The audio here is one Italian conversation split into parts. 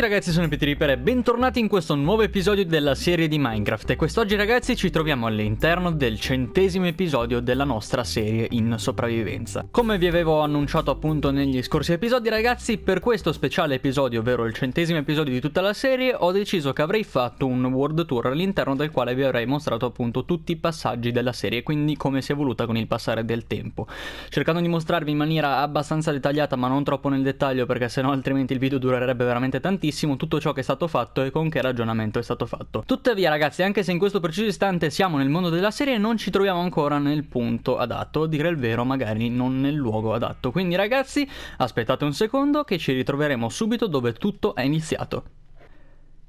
tutti ragazzi, sono Petripper e bentornati in questo nuovo episodio della serie di Minecraft e quest'oggi ragazzi ci troviamo all'interno del centesimo episodio della nostra serie in sopravvivenza. Come vi avevo annunciato appunto negli scorsi episodi ragazzi, per questo speciale episodio, ovvero il centesimo episodio di tutta la serie, ho deciso che avrei fatto un world tour all'interno del quale vi avrei mostrato appunto tutti i passaggi della serie, quindi come si è evoluta con il passare del tempo, cercando di mostrarvi in maniera abbastanza dettagliata ma non troppo nel dettaglio perché sennò altrimenti il video durerebbe veramente tantissimo benissimo tutto ciò che è stato fatto e con che ragionamento è stato fatto. Tuttavia ragazzi, anche se in questo preciso istante siamo nel mondo della serie, non ci troviamo ancora nel punto adatto, dire il vero magari non nel luogo adatto. Quindi ragazzi, aspettate un secondo che ci ritroveremo subito dove tutto è iniziato.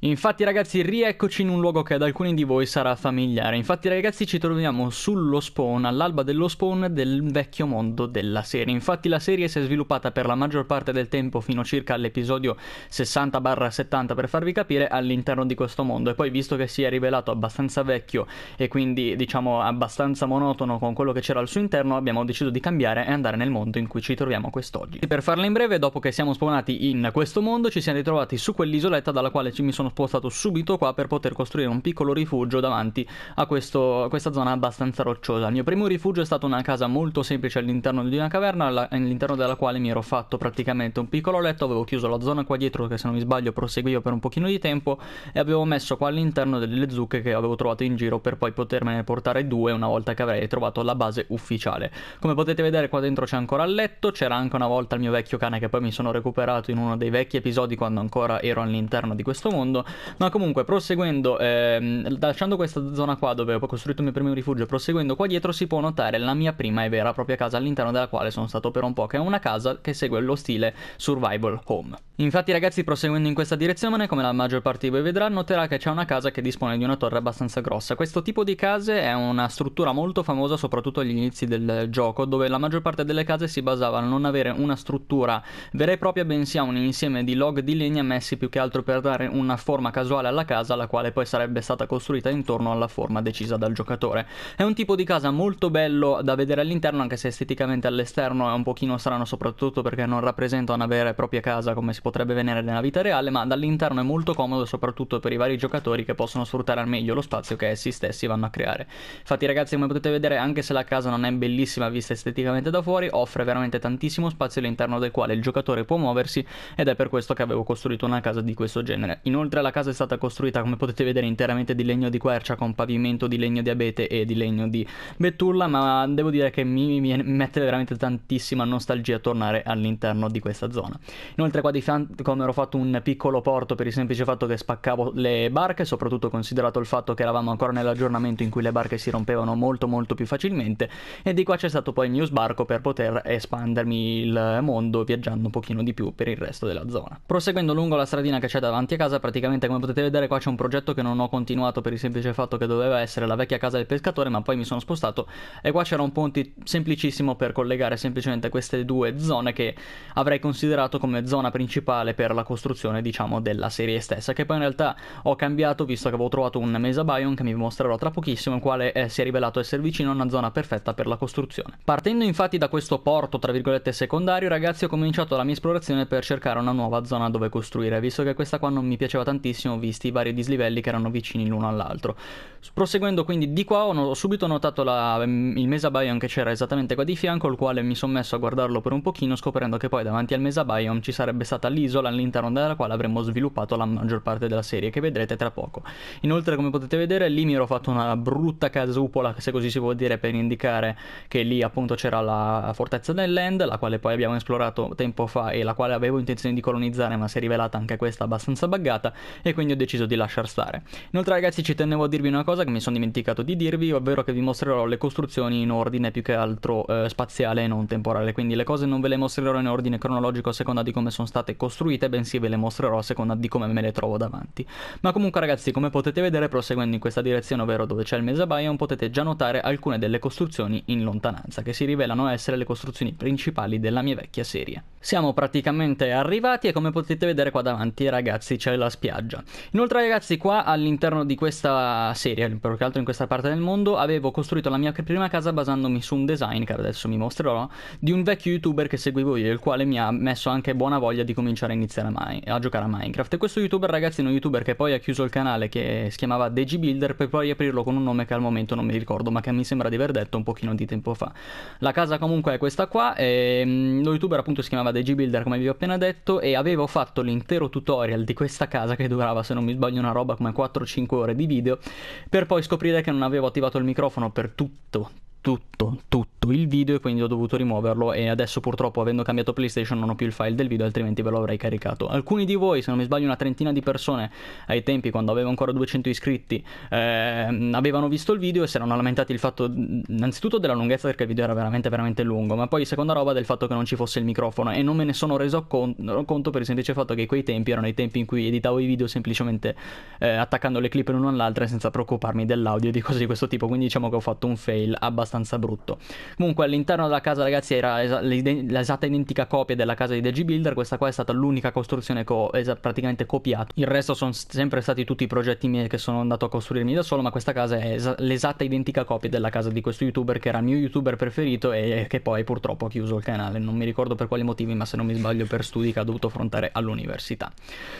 Infatti ragazzi rieccoci in un luogo che ad alcuni di voi sarà familiare, infatti ragazzi ci troviamo sullo spawn, all'alba dello spawn del vecchio mondo della serie, infatti la serie si è sviluppata per la maggior parte del tempo fino circa all'episodio 60-70 per farvi capire all'interno di questo mondo e poi visto che si è rivelato abbastanza vecchio e quindi diciamo abbastanza monotono con quello che c'era al suo interno abbiamo deciso di cambiare e andare nel mondo in cui ci troviamo quest'oggi. Per farla in breve dopo che siamo spawnati in questo mondo ci siamo ritrovati su quell'isoletta dalla quale mi sono spostato subito qua per poter costruire un piccolo rifugio davanti a, questo, a questa zona abbastanza rocciosa. Il mio primo rifugio è stata una casa molto semplice all'interno di una caverna, all'interno della quale mi ero fatto praticamente un piccolo letto, avevo chiuso la zona qua dietro che se non mi sbaglio proseguivo per un pochino di tempo e avevo messo qua all'interno delle zucche che avevo trovato in giro per poi potermene portare due una volta che avrei trovato la base ufficiale. Come potete vedere qua dentro c'è ancora il letto, c'era anche una volta il mio vecchio cane che poi mi sono recuperato in uno dei vecchi episodi quando ancora ero all'interno di questo mondo modo. Ma comunque, proseguendo, ehm, lasciando questa zona qua dove ho costruito il mio primo rifugio, proseguendo qua dietro si può notare la mia prima e vera propria casa all'interno della quale sono stato per un po', che è una casa che segue lo stile survival home. Infatti ragazzi, proseguendo in questa direzione, come la maggior parte di voi vedrà, noterà che c'è una casa che dispone di una torre abbastanza grossa. Questo tipo di case è una struttura molto famosa soprattutto agli inizi del gioco, dove la maggior parte delle case si basava a non avere una struttura vera e propria, bensì a un insieme di log di legna messi più che altro per dare una forma forma casuale alla casa, la quale poi sarebbe stata costruita intorno alla forma decisa dal giocatore. È un tipo di casa molto bello da vedere all'interno, anche se esteticamente all'esterno è un pochino strano, soprattutto perché non rappresenta una vera e propria casa come si potrebbe vedere nella vita reale, ma dall'interno è molto comodo soprattutto per i vari giocatori che possono sfruttare al meglio lo spazio che essi stessi vanno a creare. Infatti ragazzi come potete vedere anche se la casa non è bellissima vista esteticamente da fuori, offre veramente tantissimo spazio all'interno del quale il giocatore può muoversi ed è per questo che avevo costruito una casa di questo genere. Inoltre Ora la casa è stata costruita, come potete vedere, interamente di legno di quercia con pavimento di legno di abete e di legno di betulla, ma devo dire che mi, mi mette veramente tantissima nostalgia tornare all'interno di questa zona. Inoltre qua di fianco, come ero fatto un piccolo porto per il semplice fatto che spaccavo le barche, soprattutto considerato il fatto che eravamo ancora nell'aggiornamento in cui le barche si rompevano molto molto più facilmente, e di qua c'è stato poi il mio sbarco per poter espandermi il mondo viaggiando un pochino di più per il resto della zona. Proseguendo lungo la stradina che c'è davanti a casa, praticamente praticamente come potete vedere qua c'è un progetto che non ho continuato per il semplice fatto che doveva essere la vecchia casa del pescatore ma poi mi sono spostato e qua c'era un ponte semplicissimo per collegare semplicemente queste due zone che avrei considerato come zona principale per la costruzione diciamo della serie stessa che poi in realtà ho cambiato visto che avevo trovato un mesa bion che vi mostrerò tra pochissimo il quale è, eh, si è rivelato essere vicino a una zona perfetta per la costruzione. Partendo infatti da questo porto tra virgolette secondario ragazzi ho cominciato la mia esplorazione per cercare una nuova zona dove costruire visto che questa qua non mi piaceva tanto tantissimo visti i vari dislivelli che erano vicini l'uno all'altro. Proseguendo quindi di qua ho, subito notato la, mm, il Bion che c'era esattamente qua di fianco, il quale mi sono messo a guardarlo per un pochino scoprendo che poi davanti al Mesa Bion ci sarebbe stata l'isola all'interno della quale avremmo sviluppato la maggior parte della serie che vedrete tra poco. Inoltre come potete vedere lì mi ero fatto una brutta casupola se così si può dire per indicare che lì appunto c'era la fortezza del land, la quale poi abbiamo esplorato tempo fa e la quale avevo intenzione di colonizzare ma si è rivelata anche questa abbastanza buggata e quindi ho deciso di lasciar stare. Inoltre ragazzi ci tenevo a dirvi una cosa che mi sono dimenticato di dirvi, ovvero che vi mostrerò le costruzioni in ordine più che altro eh, spaziale e non temporale, quindi le cose non ve le mostrerò in ordine cronologico a seconda di come sono state costruite, bensì ve le mostrerò a seconda di come me le trovo davanti. Ma comunque ragazzi come potete vedere proseguendo in questa direzione, ovvero dove c'è il Mesabion, potete già notare alcune delle costruzioni in lontananza, che si rivelano essere le costruzioni principali della mia vecchia serie. Siamo praticamente arrivati e come potete vedere qua davanti ragazzi c'è la spiaggia spiaggia. Inoltre ragazzi qua all'interno di questa serie, più che altro in questa parte del mondo, avevo costruito la mia prima casa basandomi su un design che adesso mi mostrerò di un vecchio youtuber che seguivo io, il quale mi ha messo anche buona voglia di cominciare a iniziare a, mai- a giocare a Minecraft. E questo youtuber ragazzi è uno youtuber che poi ha chiuso il canale che si chiamava DegiBuilder per poi aprirlo con un nome che al momento non mi ricordo ma che mi sembra di aver detto un pochino di tempo fa. La casa comunque è questa qua e mm, lo youtuber appunto si chiamava DegiBuilder come vi ho appena detto e avevo fatto l'intero tutorial di questa casa Che che durava, se non mi sbaglio, una roba come 4-5 ore di video, per poi scoprire che non avevo attivato il microfono per tutto, tutto, tutto il video e quindi ho dovuto rimuoverlo e adesso purtroppo avendo cambiato PlayStation non ho più il file del video altrimenti ve lo avrei caricato. Alcuni di voi, se non mi sbaglio una trentina di persone ai tempi quando avevo ancora 200 iscritti eh, avevano visto il video e si erano lamentati il fatto innanzitutto della lunghezza perché il video era veramente veramente lungo ma poi seconda roba del fatto che non ci fosse il microfono e non me ne sono reso con- conto per il semplice fatto che quei tempi erano i tempi in cui editavo i video semplicemente eh, attaccando le clip l'uno all'altra senza preoccuparmi dell'audio e di cose di questo tipo quindi diciamo che ho fatto un fail abbastanza abbastanza brutto. Comunque all'interno della casa ragazzi era l'esatta identica copia della casa di Deji Builder, questa qua è stata l'unica costruzione che ho praticamente copiato. Il resto sono sempre stati tutti i progetti miei che sono andato a costruirmi da solo, ma questa casa è l'esatta identica copia della casa di questo youtuber che era il mio youtuber preferito e che poi purtroppo ha chiuso il canale, non mi ricordo per quali motivi, ma se non mi sbaglio per studi che ha dovuto affrontare all'università.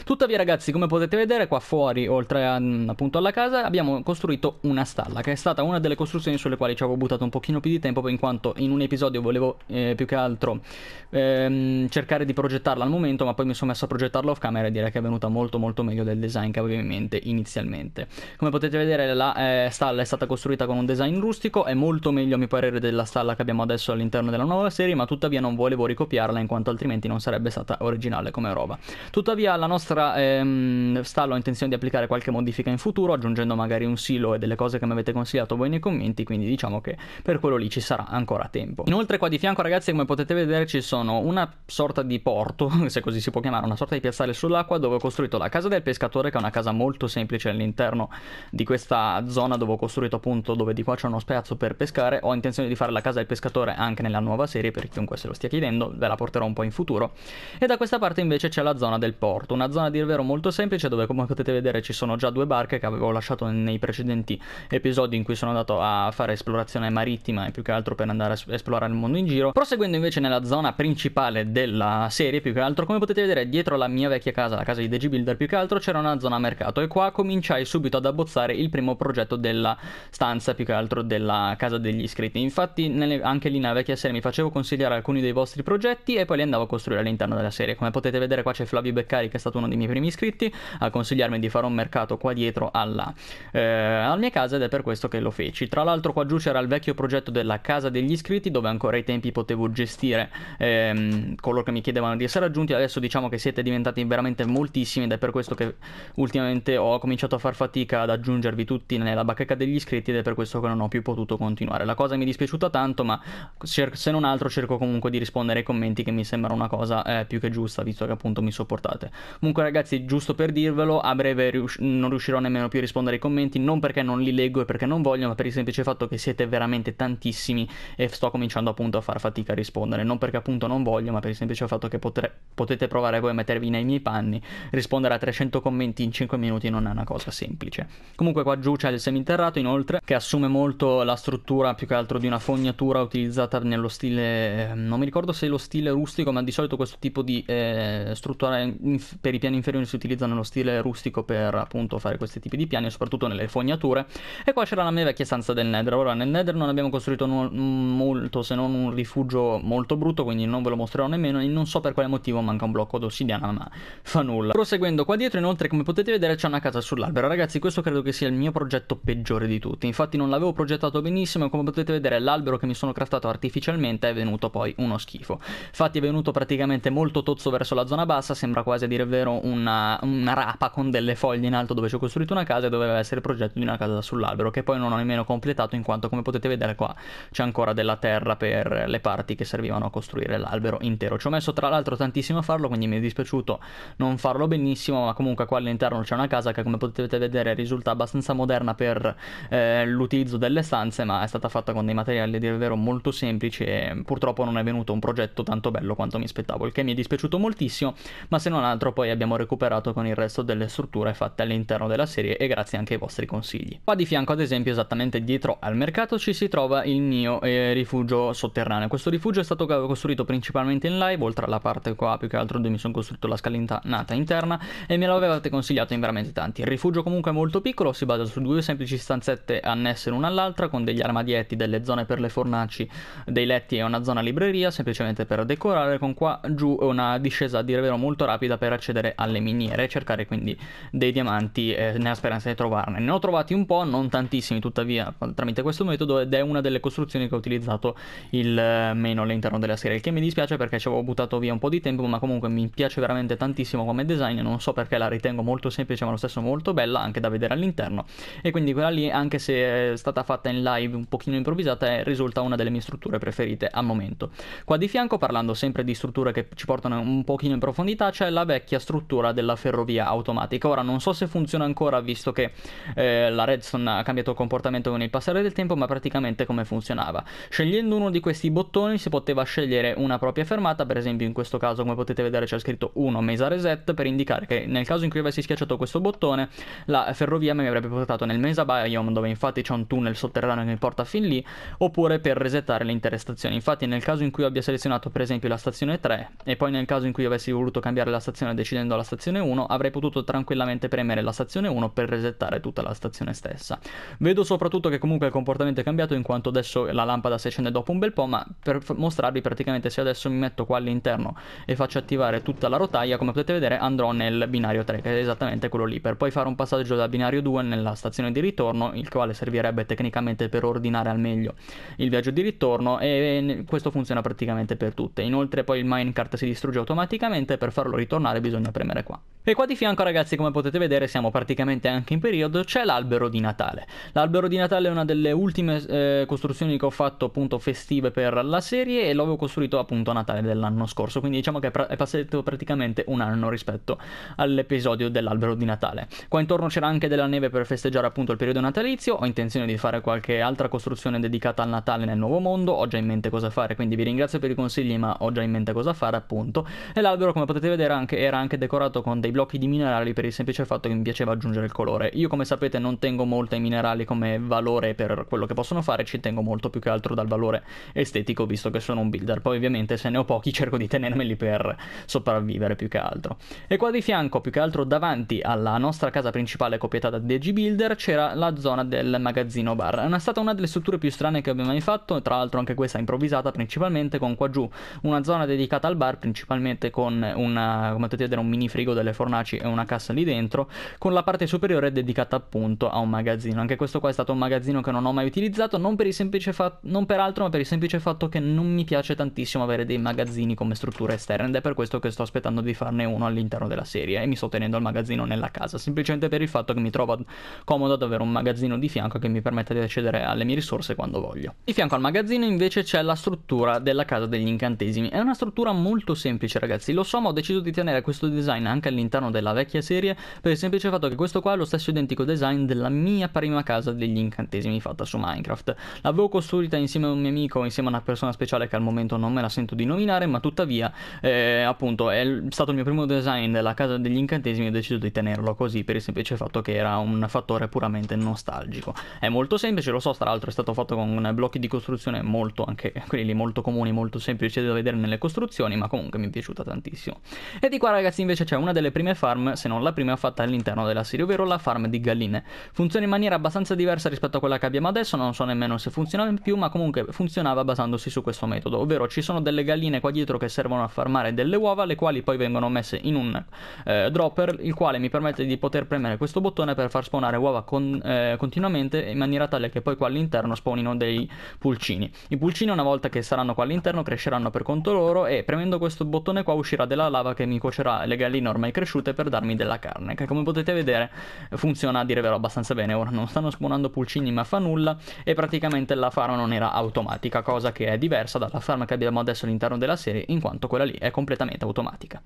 Tuttavia ragazzi, come potete vedere qua fuori, oltre a, appunto alla casa, abbiamo costruito una stalla, che è stata una delle costruzioni sulle quali ci avevo buttato un pochino più di tempo in quanto in un episodio volevo eh, più che altro ehm, cercare di progettarla al momento ma poi mi sono messo a progettarla off camera e direi che è venuta molto molto meglio del design che avevo in mente inizialmente come potete vedere la eh, stalla è stata costruita con un design rustico è molto meglio a mio parere della stalla che abbiamo adesso all'interno della nuova serie ma tuttavia non volevo ricopiarla in quanto altrimenti non sarebbe stata originale come roba tuttavia la nostra ehm, stalla ho intenzione di applicare qualche modifica in futuro aggiungendo magari un silo e delle cose che mi avete consigliato voi nei commenti quindi diciamo che per quello lì ci sarà ancora tempo. Inoltre qua di fianco ragazzi come potete vedere ci sono una sorta di porto, se così si può chiamare, una sorta di piazzale sull'acqua dove ho costruito la casa del pescatore che è una casa molto semplice all'interno di questa zona dove ho costruito appunto dove di qua c'è uno spiazzo per pescare, ho intenzione di fare la casa del pescatore anche nella nuova serie per chiunque se lo stia chiedendo, ve la porterò un po' in futuro. E da questa parte invece c'è la zona del porto, una zona di vero molto semplice dove come potete vedere ci sono già due barche che avevo lasciato nei precedenti episodi in cui sono andato a fare esplorazione marittima marittima e più che altro per andare a esplorare il mondo in giro. Proseguendo invece nella zona principale della serie, più che altro, come potete vedere, dietro la mia vecchia casa, la casa di DG Builder, più che altro c'era una zona mercato e qua cominciai subito ad abbozzare il primo progetto della stanza, più che altro della casa degli iscritti. Infatti nelle, anche lì nella vecchia serie mi facevo consigliare alcuni dei vostri progetti e poi li andavo a costruire all'interno della serie. Come potete vedere qua c'è Flavio Beccari che è stato uno dei miei primi iscritti a consigliarmi di fare un mercato qua dietro alla, eh, alla mia casa ed è per questo che lo feci. Tra l'altro qua giù c'era il vecchio vecchio progetto della Casa degli Iscritti dove ancora ai tempi potevo gestire ehm, coloro che mi chiedevano di essere aggiunti, adesso diciamo che siete diventati veramente moltissimi ed è per questo che ultimamente ho cominciato a far fatica ad aggiungervi tutti nella bacheca degli iscritti ed è per questo che non ho più potuto continuare. La cosa mi è dispiaciuta tanto ma cer- se non altro cerco comunque di rispondere ai commenti che mi sembra una cosa eh, più che giusta visto che appunto mi sopportate. Comunque ragazzi giusto per dirvelo a breve rius- non riuscirò nemmeno più a rispondere ai commenti non perché non li leggo e perché non voglio ma per il semplice fatto che siete veramente veramente tantissimi e sto cominciando appunto a far fatica a rispondere, non perché appunto non voglio, ma per il semplice fatto che potre- potete provare voi a mettervi nei miei panni, rispondere a 300 commenti in 5 minuti non è una cosa semplice. Comunque qua giù c'è il seminterrato inoltre che assume molto la struttura più che altro di una fognatura utilizzata nello stile, ehm, non mi ricordo se è lo stile rustico, ma di solito questo tipo di eh, struttura inf- per i piani inferiori si utilizza nello stile rustico per appunto fare questi tipi di piani, soprattutto nelle fognature. E qua c'era la mia vecchia stanza del Nether. Ora nel Nether non abbiamo costruito un, molto se non un rifugio molto brutto quindi non ve lo mostrerò nemmeno e non so per quale motivo manca un blocco d'ossidiana ma fa nulla proseguendo qua dietro inoltre come potete vedere c'è una casa sull'albero ragazzi questo credo che sia il mio progetto peggiore di tutti infatti non l'avevo progettato benissimo e come potete vedere l'albero che mi sono craftato artificialmente è venuto poi uno schifo infatti è venuto praticamente molto tozzo verso la zona bassa sembra quasi a dire vero una, una rapa con delle foglie in alto dove ci ho costruito una casa e doveva essere il progetto di una casa sull'albero che poi non ho nemmeno completato in quanto come potete vedere vedere qua c'è ancora della terra per le parti che servivano a costruire l'albero intero. Ci ho messo tra l'altro tantissimo a farlo, quindi mi è dispiaciuto non farlo benissimo, ma comunque qua all'interno c'è una casa che come potete vedere risulta abbastanza moderna per eh, l'utilizzo delle stanze, ma è stata fatta con dei materiali davvero molto semplici e purtroppo non è venuto un progetto tanto bello quanto mi aspettavo, il che mi è dispiaciuto moltissimo, ma se non altro poi abbiamo recuperato con il resto delle strutture fatte all'interno della serie e grazie anche ai vostri consigli. Qua di fianco ad esempio esattamente dietro al mercato ci si si trova il mio eh, rifugio sotterraneo. Questo rifugio è stato costruito principalmente in live, oltre alla parte qua più che altro dove mi sono costruito la scalinata interna e me l'avevate consigliato in veramente tanti. Il rifugio comunque è molto piccolo, si basa su due semplici stanzette annesse l'una all'altra con degli armadietti, delle zone per le fornaci, dei letti e una zona libreria semplicemente per decorare con qua giù una discesa a dire vero molto rapida per accedere alle miniere e cercare quindi dei diamanti eh, nella speranza di trovarne. Ne ho trovati un po', non tantissimi tuttavia tramite questo metodo e ed è una delle costruzioni che ho utilizzato il eh, meno all'interno della serie, il che mi dispiace perché ci avevo buttato via un po' di tempo, ma comunque mi piace veramente tantissimo come design, non so perché la ritengo molto semplice ma allo stesso molto bella anche da vedere all'interno e quindi quella lì anche se è stata fatta in live un pochino improvvisata è, risulta una delle mie strutture preferite al momento. Qua di fianco parlando sempre di strutture che ci portano un pochino in profondità c'è la vecchia struttura della ferrovia automatica, ora non so se funziona ancora visto che eh, la Redstone ha cambiato comportamento con il passare del tempo ma praticamente praticamente come funzionava. Scegliendo uno di questi bottoni si poteva scegliere una propria fermata, per esempio in questo caso come potete vedere c'è scritto 1 Mesa Reset per indicare che nel caso in cui avessi schiacciato questo bottone la ferrovia mi avrebbe portato nel Mesa Biome dove infatti c'è un tunnel sotterraneo che mi porta fin lì oppure per resettare le intere stazioni. Infatti nel caso in cui abbia selezionato per esempio la stazione 3 e poi nel caso in cui avessi voluto cambiare la stazione decidendo la stazione 1 avrei potuto tranquillamente premere la stazione 1 per resettare tutta la stazione stessa. Vedo soprattutto che comunque il comportamento è cambiato cambiato in quanto adesso la lampada si accende dopo un bel po', ma per mostrarvi praticamente se adesso mi metto qua all'interno e faccio attivare tutta la rotaia, come potete vedere andrò nel binario 3, che è esattamente quello lì, per poi fare un passaggio dal binario 2 nella stazione di ritorno, il quale servirebbe tecnicamente per ordinare al meglio il viaggio di ritorno e questo funziona praticamente per tutte. Inoltre poi il minecart si distrugge automaticamente, per farlo ritornare bisogna premere qua. E qua di fianco ragazzi come potete vedere siamo praticamente anche in periodo, c'è l'albero di Natale. L'albero di Natale è una delle ultime eh, eh, costruzioni che ho fatto appunto festive per la serie e l'avevo costruito appunto a Natale dell'anno scorso, quindi diciamo che è, pra- è passato praticamente un anno rispetto all'episodio dell'albero di Natale. Qua intorno c'era anche della neve per festeggiare appunto il periodo natalizio, ho intenzione di fare qualche altra costruzione dedicata al Natale nel nuovo mondo, ho già in mente cosa fare, quindi vi ringrazio per i consigli ma ho già in mente cosa fare appunto. E l'albero come potete vedere anche, era anche decorato con dei blocchi di minerali per il semplice fatto che mi piaceva aggiungere il colore. Io come sapete non tengo molto ai minerali come valore per quello che possono fare, fare ci tengo molto più che altro dal valore estetico visto che sono un builder. Poi ovviamente se ne ho pochi cerco di tenermeli per sopravvivere più che altro. E qua di fianco, più che altro davanti alla nostra casa principale copiata da DG Builder, c'era la zona del magazzino bar. È stata una delle strutture più strane che abbiamo mai fatto, tra l'altro anche questa improvvisata principalmente con qua giù una zona dedicata al bar, principalmente con una, come potete vedere, un mini frigo delle fornaci e una cassa lì dentro, con la parte superiore dedicata appunto a un magazzino. Anche questo qua è stato un magazzino che non ho mai utilizzato, non per, fatto, non per altro, ma per il semplice fatto che non mi piace tantissimo avere dei magazzini come struttura esterna ed è per questo che sto aspettando di farne uno all'interno della serie e mi sto tenendo il magazzino nella casa, semplicemente per il fatto che mi trovo comodo ad avere un magazzino di fianco che mi permetta di accedere alle mie risorse quando voglio. Di fianco al magazzino invece c'è la struttura della casa degli incantesimi, è una struttura molto semplice ragazzi, lo so ma ho deciso di tenere questo design anche all'interno della vecchia serie per il semplice fatto che questo qua è lo stesso identico design della mia prima casa degli incantesimi fatta su Minecraft Minecraft. L'avevo costruita insieme a un mio amico, insieme a una persona speciale che al momento non me la sento di nominare, ma tuttavia, eh, appunto, è stato il mio primo design della casa degli incantesimi e ho deciso di tenerlo così per il semplice fatto che era un fattore puramente nostalgico. È molto semplice, lo so, tra l'altro è stato fatto con blocchi di costruzione molto, anche quelli molto comuni, molto semplici da vedere nelle costruzioni, ma comunque mi è piaciuta tantissimo. E di qua ragazzi invece c'è una delle prime farm, se non la prima fatta all'interno della serie, ovvero la farm di galline. Funziona in maniera abbastanza diversa rispetto a quella che abbiamo adesso, non sono nemmeno se funzionava in più, ma comunque funzionava basandosi su questo metodo, ovvero ci sono delle galline qua dietro che servono a farmare delle uova, le quali poi vengono messe in un eh, dropper, il quale mi permette di poter premere questo bottone per far spawnare uova con, eh, continuamente in maniera tale che poi qua all'interno spawnino dei pulcini. I pulcini una volta che saranno qua all'interno cresceranno per conto loro e premendo questo bottone qua uscirà della lava che mi cuocerà le galline ormai cresciute per darmi della carne, che come potete vedere funziona a dire vero abbastanza bene, ora non stanno spawnando pulcini ma fa nulla e praticamente la Faro non era automatica, cosa che è diversa dalla Farm che abbiamo adesso all'interno della serie, in quanto quella lì è completamente automatica.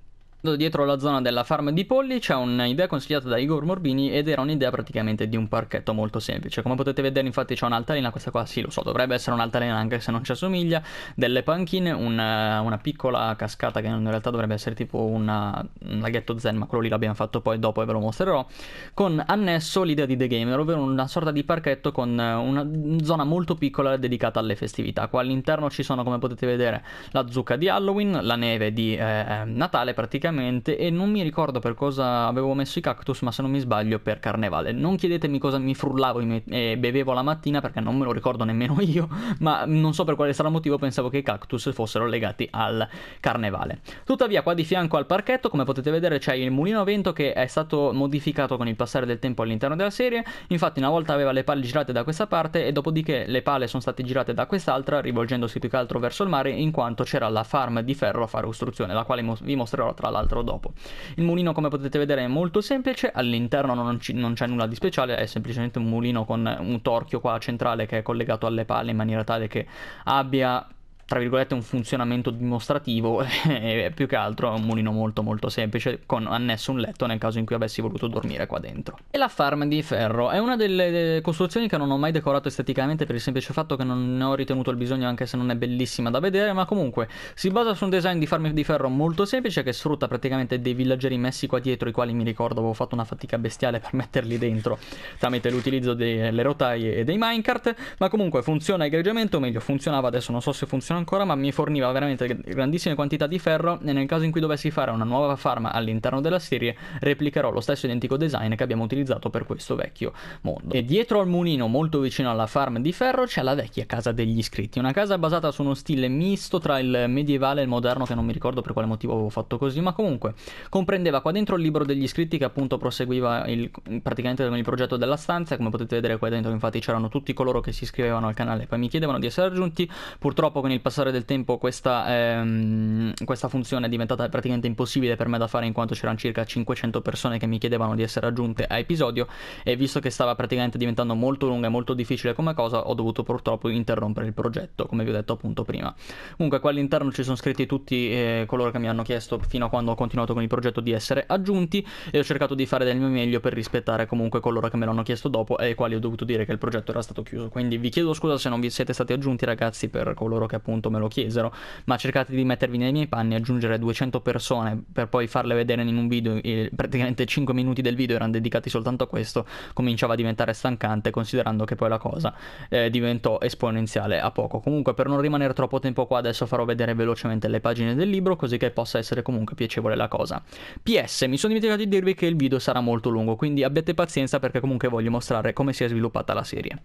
Dietro la zona della farm di polli c'è un'idea consigliata da Igor Morbini ed era un'idea praticamente di un parchetto molto semplice. Come potete vedere infatti c'è un'altalena, questa qua sì lo so, dovrebbe essere un'altalena anche se non ci assomiglia, delle panchine, una, eh, una piccola cascata che in realtà dovrebbe essere tipo una, un laghetto zen, ma quello lì l'abbiamo fatto poi dopo e ve lo mostrerò, con annesso l'idea di The Gamer, ovvero una sorta di parchetto con eh, una zona molto piccola dedicata alle festività. Qua all'interno ci sono come potete vedere la zucca di Halloween, la neve di eh, eh Natale praticamente, sinceramente e non mi ricordo per cosa avevo messo i cactus, ma se non mi sbaglio per carnevale. Non chiedetemi cosa mi frullavo e bevevo la mattina perché non me lo ricordo nemmeno io, ma non so per quale sarà il motivo pensavo che i cactus fossero legati al carnevale. Tuttavia qua di fianco al parchetto, come potete vedere, c'è il mulino a vento che è stato modificato con il passare del tempo all'interno della serie. Infatti una volta aveva le palle girate da questa parte e dopodiché le palle sono state girate da quest'altra, rivolgendosi più che altro verso il mare in quanto c'era la farm di ferro a fare ostruzione, la quale vi mostrerò tra l'altro altro dopo. Il mulino come potete vedere è molto semplice, all'interno non, ci, non c'è nulla di speciale, è semplicemente un mulino con un torchio qua centrale che è collegato alle palle in maniera tale che abbia tra virgolette un funzionamento dimostrativo e eh, più che altro è un mulino molto molto semplice con annesso un letto nel caso in cui avessi voluto dormire qua dentro. E la farm di ferro è una delle costruzioni che non ho mai decorato esteticamente per il semplice fatto che non ne ho ritenuto il bisogno anche se non è bellissima da vedere ma comunque si basa su un design di farm di ferro molto semplice che sfrutta praticamente dei villaggeri messi qua dietro i quali mi ricordo avevo fatto una fatica bestiale per metterli dentro tramite l'utilizzo delle rotaie e dei minecart ma comunque funziona egregiamente o meglio funzionava adesso non so se funziona facciano ancora, ma mi forniva veramente grandissime quantità di ferro e nel caso in cui dovessi fare una nuova farma all'interno della serie replicherò lo stesso identico design che abbiamo utilizzato per questo vecchio mondo. E dietro al mulino, molto vicino alla farm di ferro, c'è la vecchia casa degli iscritti, una casa basata su uno stile misto tra il medievale e il moderno che non mi ricordo per quale motivo avevo fatto così, ma comunque comprendeva qua dentro il libro degli iscritti che appunto proseguiva il, praticamente con il progetto della stanza, come potete vedere qua dentro infatti c'erano tutti coloro che si iscrivevano al canale e poi mi chiedevano di essere aggiunti, purtroppo con il passare del tempo questa, ehm, questa, funzione è diventata praticamente impossibile per me da fare in quanto c'erano circa 500 persone che mi chiedevano di essere aggiunte a episodio e visto che stava praticamente diventando molto lunga e molto difficile come cosa ho dovuto purtroppo interrompere il progetto come vi ho detto appunto prima. Comunque qua all'interno ci sono scritti tutti eh, coloro che mi hanno chiesto fino a quando ho continuato con il progetto di essere aggiunti e ho cercato di fare del mio meglio per rispettare comunque coloro che me l'hanno chiesto dopo e ai quali ho dovuto dire che il progetto era stato chiuso. Quindi vi chiedo scusa se non vi siete stati aggiunti ragazzi per coloro che appunto appunto me lo chiesero, ma cercate di mettervi nei miei panni, aggiungere 200 persone per poi farle vedere in un video, e praticamente 5 minuti del video erano dedicati soltanto a questo, cominciava a diventare stancante considerando che poi la cosa eh, diventò esponenziale a poco. Comunque per non rimanere troppo tempo qua adesso farò vedere velocemente le pagine del libro così che possa essere comunque piacevole la cosa. PS, mi sono dimenticato di dirvi che il video sarà molto lungo, quindi abbiate pazienza perché comunque voglio mostrare come si è sviluppata la serie.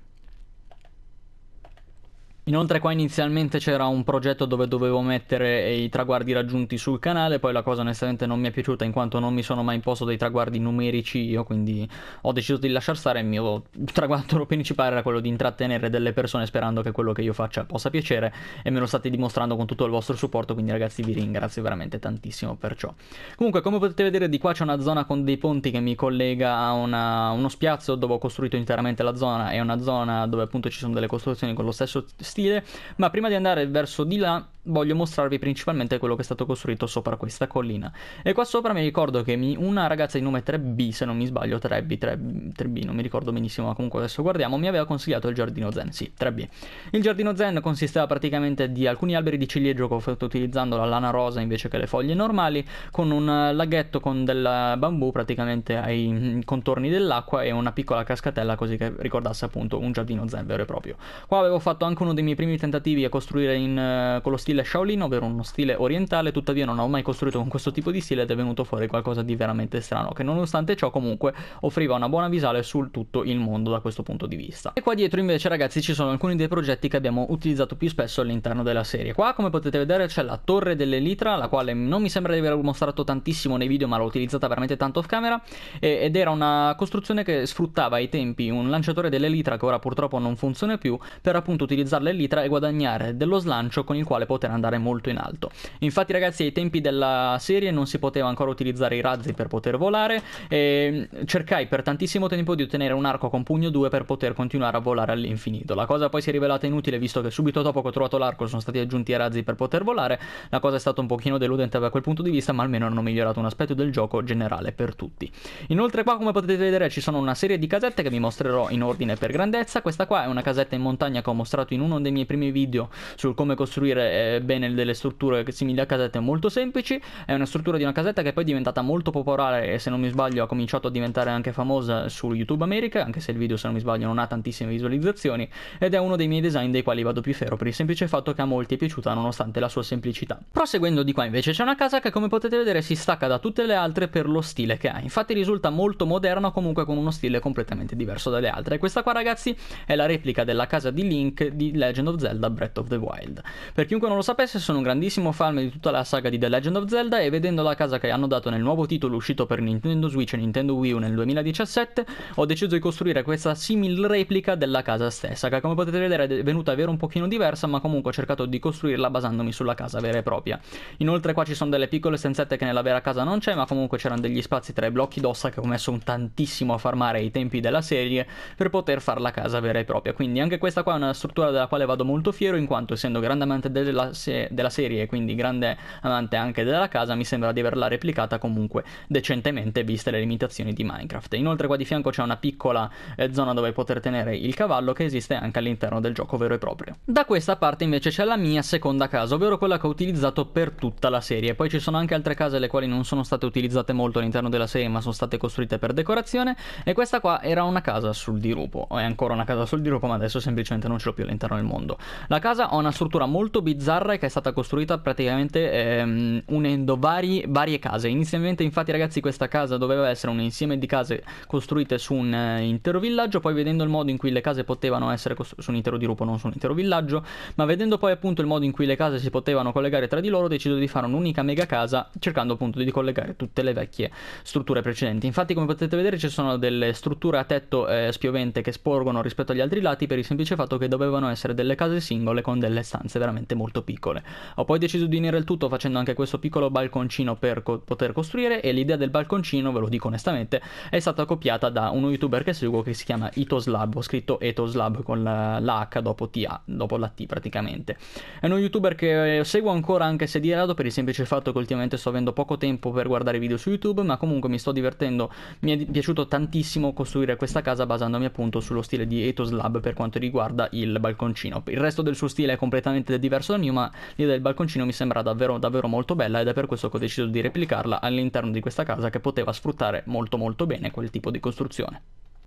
Inoltre qua inizialmente c'era un progetto dove dovevo mettere i traguardi raggiunti sul canale, poi la cosa onestamente non mi è piaciuta in quanto non mi sono mai imposto dei traguardi numerici io, quindi ho deciso di lasciar stare il mio traguardo principale era quello di intrattenere delle persone sperando che quello che io faccia possa piacere e me lo state dimostrando con tutto il vostro supporto, quindi ragazzi vi ringrazio veramente tantissimo per ciò. Comunque come potete vedere di qua c'è una zona con dei ponti che mi collega a una, uno spiazzo dove ho costruito interamente la zona è una zona dove appunto ci sono delle costruzioni con lo stesso stile stile, ma prima di andare verso di là voglio mostrarvi principalmente quello che è stato costruito sopra questa collina. E qua sopra mi ricordo che mi, una ragazza di nome 3B, se non mi sbaglio, 3B, 3B, 3B, non mi ricordo benissimo, ma comunque adesso guardiamo, mi aveva consigliato il giardino zen, sì, 3B. Il giardino zen consisteva praticamente di alcuni alberi di ciliegio che ho fatto utilizzando la lana rosa invece che le foglie normali, con un laghetto con del bambù praticamente ai contorni dell'acqua e una piccola cascatella così che ricordasse appunto un giardino zen vero e proprio. Qua avevo fatto anche uno dei miei miei primi tentativi a costruire in, uh, con lo stile Shaolin, ovvero uno stile orientale, tuttavia non ho mai costruito con questo tipo di stile ed è venuto fuori qualcosa di veramente strano, che nonostante ciò comunque offriva una buona visuale sul tutto il mondo da questo punto di vista. E qua dietro invece ragazzi ci sono alcuni dei progetti che abbiamo utilizzato più spesso all'interno della serie. Qua come potete vedere c'è la torre dell'elitra, la quale non mi sembra di aver mostrato tantissimo nei video ma l'ho utilizzata veramente tanto off camera, e, ed era una costruzione che sfruttava ai tempi un lanciatore dell'elitra che ora purtroppo non funziona più, per appunto utilizzarle del Litra e guadagnare dello slancio con il quale poter andare molto in alto. Infatti ragazzi ai tempi della serie non si poteva ancora utilizzare i razzi per poter volare e ehm, cercai per tantissimo tempo di ottenere un arco con pugno 2 per poter continuare a volare all'infinito. La cosa poi si è rivelata inutile visto che subito dopo che ho trovato l'arco sono stati aggiunti i razzi per poter volare, la cosa è stata un pochino deludente da quel punto di vista ma almeno hanno migliorato un aspetto del gioco generale per tutti. Inoltre qua come potete vedere ci sono una serie di casette che vi mostrerò in ordine per grandezza, questa qua è una casetta in montagna che ho mostrato in uno uno dei miei primi video sul come costruire eh, bene delle strutture simili a casette molto semplici. È una struttura di una casetta che poi è diventata molto popolare e se non mi sbaglio ha cominciato a diventare anche famosa su YouTube America, anche se il video se non mi sbaglio non ha tantissime visualizzazioni ed è uno dei miei design dei quali vado più fiero per il semplice fatto che a molti è piaciuta nonostante la sua semplicità. Proseguendo di qua invece c'è una casa che come potete vedere si stacca da tutte le altre per lo stile che ha, infatti risulta molto moderna comunque con uno stile completamente diverso dalle altre. E questa qua ragazzi è la replica della casa di Link di Legend Legend of Zelda Breath of the Wild. Per chiunque non lo sapesse, sono un grandissimo fan di tutta la saga di The Legend of Zelda e vedendo la casa che hanno dato nel nuovo titolo uscito per Nintendo Switch e Nintendo Wii U nel 2017, ho deciso di costruire questa simil replica della casa stessa, che come potete vedere è venuta vera un pochino diversa, ma comunque ho cercato di costruirla basandomi sulla casa vera e propria. Inoltre qua ci sono delle piccole stanzette che nella vera casa non c'è, ma comunque c'erano degli spazi tra i blocchi d'ossa che ho messo un tantissimo a farmare ai tempi della serie per poter fare la casa vera e propria. Quindi anche questa qua è una struttura della quale quale vado molto fiero in quanto essendo grande amante della, se- della serie e quindi grande amante anche della casa mi sembra di averla replicata comunque decentemente viste le limitazioni di Minecraft. Inoltre qua di fianco c'è una piccola eh, zona dove poter tenere il cavallo che esiste anche all'interno del gioco vero e proprio. Da questa parte invece c'è la mia seconda casa, ovvero quella che ho utilizzato per tutta la serie. Poi ci sono anche altre case le quali non sono state utilizzate molto all'interno della serie ma sono state costruite per decorazione e questa qua era una casa sul dirupo, è ancora una casa sul dirupo ma adesso semplicemente non ce l'ho più all'interno del mondo mondo. La casa ha una struttura molto bizzarra che è stata costruita praticamente ehm, unendo vari, varie case. Inizialmente, infatti, ragazzi, questa casa doveva essere un insieme di case costruite su un eh, intero villaggio. Poi, vedendo il modo in cui le case potevano essere costruite su un intero dirupo, non su un intero villaggio, ma vedendo poi appunto il modo in cui le case si potevano collegare tra di loro, decido di fare un'unica mega casa, cercando appunto di collegare tutte le vecchie strutture precedenti. Infatti, come potete vedere, ci sono delle strutture a tetto eh, spiovente che sporgono rispetto agli altri lati per il semplice fatto che dovevano essere delle case singole con delle stanze veramente molto piccole. Ho poi deciso di unire il tutto facendo anche questo piccolo balconcino per co- poter costruire e l'idea del balconcino, ve lo dico onestamente, è stata copiata da uno youtuber che seguo che si chiama Itoslab, ho scritto Etoslab con la, H dopo, TA, dopo la T praticamente. È uno youtuber che eh, seguo ancora anche se di rado per il semplice fatto che ultimamente sto avendo poco tempo per guardare video su YouTube, ma comunque mi sto divertendo, mi è piaciuto tantissimo costruire questa casa basandomi appunto sullo stile di Etoslab per quanto riguarda il balconcino balconcino. Il resto del suo stile è completamente diverso dal mio, ma l'idea del balconcino mi sembra davvero, davvero molto bella ed è per questo che ho deciso di replicarla all'interno di questa casa che poteva sfruttare molto molto bene quel tipo di costruzione.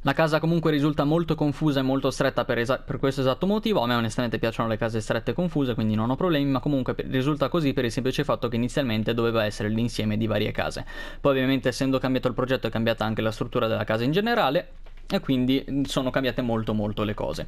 La casa comunque risulta molto confusa e molto stretta per, esa- per, questo esatto motivo, a me onestamente piacciono le case strette e confuse quindi non ho problemi, ma comunque risulta così per il semplice fatto che inizialmente doveva essere l'insieme di varie case. Poi ovviamente essendo cambiato il progetto è cambiata anche la struttura della casa in generale e quindi sono cambiate molto molto le cose.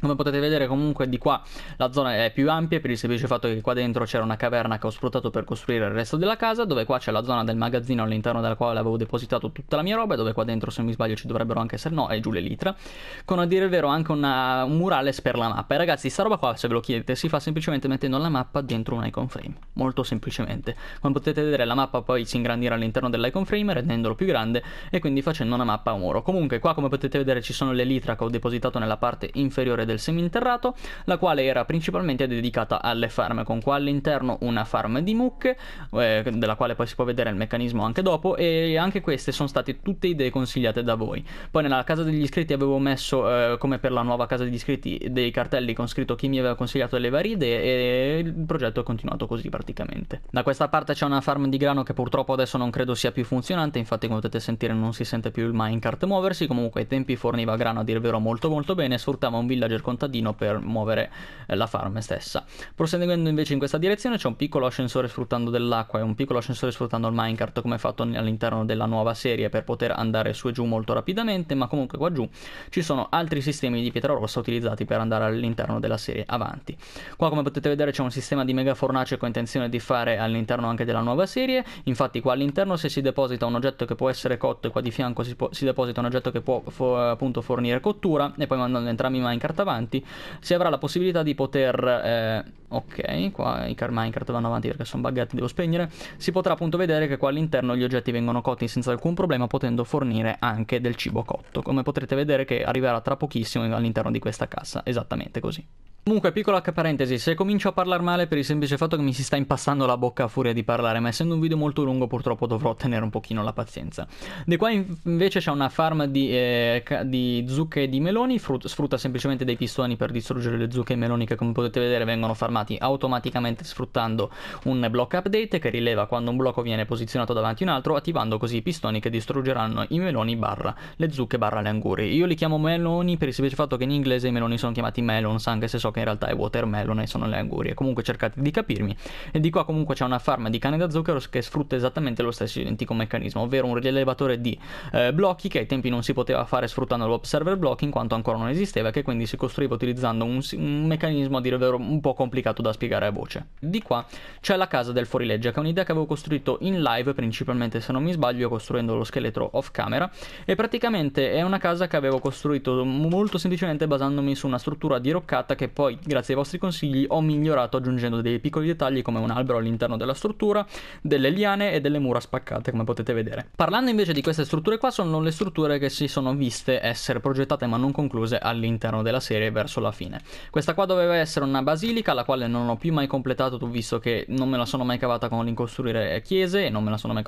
Come potete vedere comunque di qua la zona è più ampia per il semplice fatto che qua dentro c'era una caverna che ho sfruttato per costruire il resto della casa dove qua c'è la zona del magazzino all'interno della quale avevo depositato tutta la mia roba dove qua dentro se mi sbaglio ci dovrebbero anche essere no e giù le litra con a dire il vero anche una, un murales per la mappa e ragazzi sta roba qua se ve lo chiedete si fa semplicemente mettendo la mappa dentro un icon frame molto semplicemente come potete vedere la mappa poi si ingrandirà all'interno dell'icon frame rendendolo più grande e quindi facendo una mappa a muro comunque qua come potete vedere ci sono le litra che ho depositato nella parte inferiore del seminterrato, la quale era principalmente dedicata alle farm, con qua all'interno una farm di mucche, eh, della quale poi si può vedere il meccanismo anche dopo, e anche queste sono state tutte idee consigliate da voi. Poi nella casa degli iscritti avevo messo, eh, come per la nuova casa degli iscritti, dei cartelli con scritto chi mi aveva consigliato le varie idee e il progetto è continuato così praticamente. Da questa parte c'è una farm di grano che purtroppo adesso non credo sia più funzionante, infatti come potete sentire non si sente più il minecart muoversi, comunque ai tempi forniva grano a dir vero molto molto bene, sfruttava un villager del contadino per muovere eh, la farm stessa. Proseguendo invece in questa direzione c'è un piccolo ascensore sfruttando dell'acqua e un piccolo ascensore sfruttando il minecart come fatto all'interno della nuova serie per poter andare su e giù molto rapidamente, ma comunque qua giù ci sono altri sistemi di pietra rossa utilizzati per andare all'interno della serie avanti. Qua come potete vedere c'è un sistema di mega fornace con intenzione di fare all'interno anche della nuova serie, infatti qua all'interno se si deposita un oggetto che può essere cotto e qua di fianco si, può, si deposita un oggetto che può fo, appunto fornire cottura e poi mandando entrambi i minecart avanti avanti si avrà la possibilità di poter eh, ok qua i car minecraft vanno avanti perché sono buggati devo spegnere si potrà appunto vedere che qua all'interno gli oggetti vengono cotti senza alcun problema potendo fornire anche del cibo cotto come potrete vedere che arriverà tra pochissimo all'interno di questa cassa esattamente così Comunque, piccola parentesi, se comincio a parlare male per il semplice fatto che mi si sta impassando la bocca a furia di parlare, ma essendo un video molto lungo purtroppo dovrò tenere un pochino la pazienza. Di qua invece c'è una farm di, eh, di zucche e di meloni, sfrutta semplicemente dei pistoni per distruggere le zucche e i meloni che come potete vedere vengono farmati automaticamente sfruttando un block update che rileva quando un blocco viene posizionato davanti a un altro, attivando così i pistoni che distruggeranno i meloni barra le zucche barra le angurie. Io li chiamo meloni per il semplice fatto che in inglese i meloni sono chiamati melons, anche se so che che in realtà è watermelon e sono le angurie. Comunque cercate di capirmi. E di qua comunque c'è una farma di cane da zucchero che sfrutta esattamente lo stesso identico meccanismo, ovvero un rilevatore di eh, blocchi che ai tempi non si poteva fare sfruttando l'observer block in quanto ancora non esisteva e che quindi si costruiva utilizzando un, un meccanismo a dire vero un po' complicato da spiegare a voce. Di qua c'è la casa del fuorilegge, che è un'idea che avevo costruito in live principalmente se non mi sbaglio costruendo lo scheletro off camera e praticamente è una casa che avevo costruito molto semplicemente basandomi su una struttura diroccata che poi, grazie ai vostri consigli, ho migliorato aggiungendo dei piccoli dettagli come un albero all'interno della struttura, delle liane e delle mura spaccate, come potete vedere. Parlando invece di queste strutture qua, sono le strutture che si sono viste essere progettate ma non concluse all'interno della serie verso la fine. Questa qua doveva essere una basilica, la quale non ho più mai completato, visto che non me la sono mai cavata con l'incostruire chiese e non me la sono mai